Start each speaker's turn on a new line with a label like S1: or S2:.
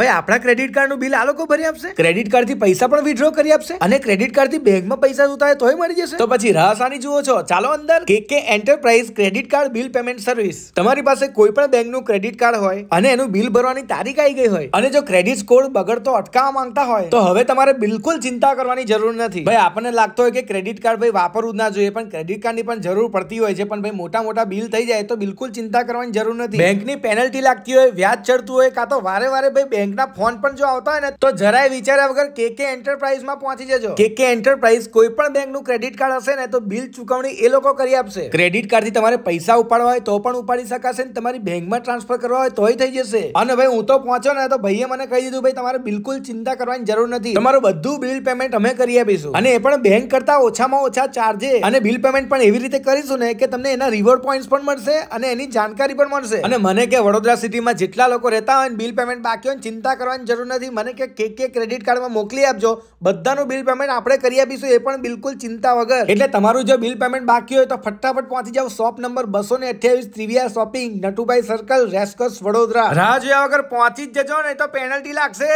S1: ભાઈ આપણા credit card નું બિલ આ લોકો ભરી આપશે ક્રેડિટ કાર્ડ થી પૈસા પણ વિડ્રો કરી આપશે અને ક્રેડિટ કાર્ડ કાર્ડથી બેંકમાં પૈસા ઉતારે તોય મળી જશે તો પછી રહસાની જુઓ છો ચાલો અંદર K K enterprise credit card bill payment service તમારી પાસે કોઈ પણ બેંકનું ક્રેડિટ કાર્ડ હોય અને એનું બિલ ભરવાની તારીખ આવી ગઈ હોય અને જો ક્રેડિટ સ્કોર બગડતો અટકાવવા માંગતા હોય તો હવે તમારે બિલકુલ ચિંતા કરવાની જરૂર નથી ભાઈ આપણને લાગતો હોય કે ક્રેડિટ કાર્ડ ભાઈ વાપરવું જ ના જોઈએ પણ ક્રેડિટ કાર્ડની પણ જરૂર પડતી હોય છે પણ ભાઈ મોટા મોટા બિલ થઈ જાય તો બિલકુલ ચિંતા કરવાની જરૂર નથી બેંકની પેનલ્ટી લાગતી હોય વ્યાજ ચડતું હોય કાં તો વારે વારે ભાઈ બેંક બેંકના ફોન પણ જો આવતા હોય ને તો જરાય વિચાર્યા વગર કે કેકે એન્ટરપ્રાઇઝમાં પહોંચી જજો કે કે એન્ટરપ્રાઇઝ કોઈ પણ બેંક નું ક્રેડિટ કાર્ડ હશે ને તો બિલ ચુકવણી એ લોકો કરી આપશે ક્રેડિટ કાર્ડ થી તમારે પૈસા ઉપાડવા હોય તો પણ ઉપાડી શકાશે ને તમારી બેંકમાં ટ્રાન્સફર કરવા હોય તોય થઈ જશે અને ભાઈ હું તો પહોંચ્યો ને તો ભાઈએ મને કહી દીધું ભાઈ તમારે બિલકુલ ચિંતા કરવાની જરૂર નથી તમારું બધું બિલ પેમેન્ટ અમે કરી આપીશું અને એ પણ બેંક કરતા ઓછામાં ઓછા ચાર્જે અને બિલ પેમેન્ટ પણ એવી રીતે કરીશું ને કે તમને એના રિવોર્ડ પોઈન્ટ્સ પણ મળશે અને એની જાણકારી પણ મળશે અને મને કે વડોદરા સિટીમાં જેટલા લોકો રહેતા હોય બિલ પેમેન્ટ બાકી હોય ચિંતા ચિંતા કરવાની જરૂર નથી મને કે કે કે ક્રેડિટ કાર્ડમાં મોકલી આપજો બધાનું બિલ પેમેન્ટ આપણે કરી આપીશું એ પણ બિલકુલ ચિંતા વગર એટલે તમારું જો બિલ પેમેન્ટ બાકી હોય તો ફટાફટ પહોંચી જાવ શોપ નંબર બસો ને અઠ્યાવીસ trivia shopping Natubhai circle racecourse Vadodara રાહ જોયા વગર પહોંચી જ જજો નહીં તો પેનલ્ટી લાગશે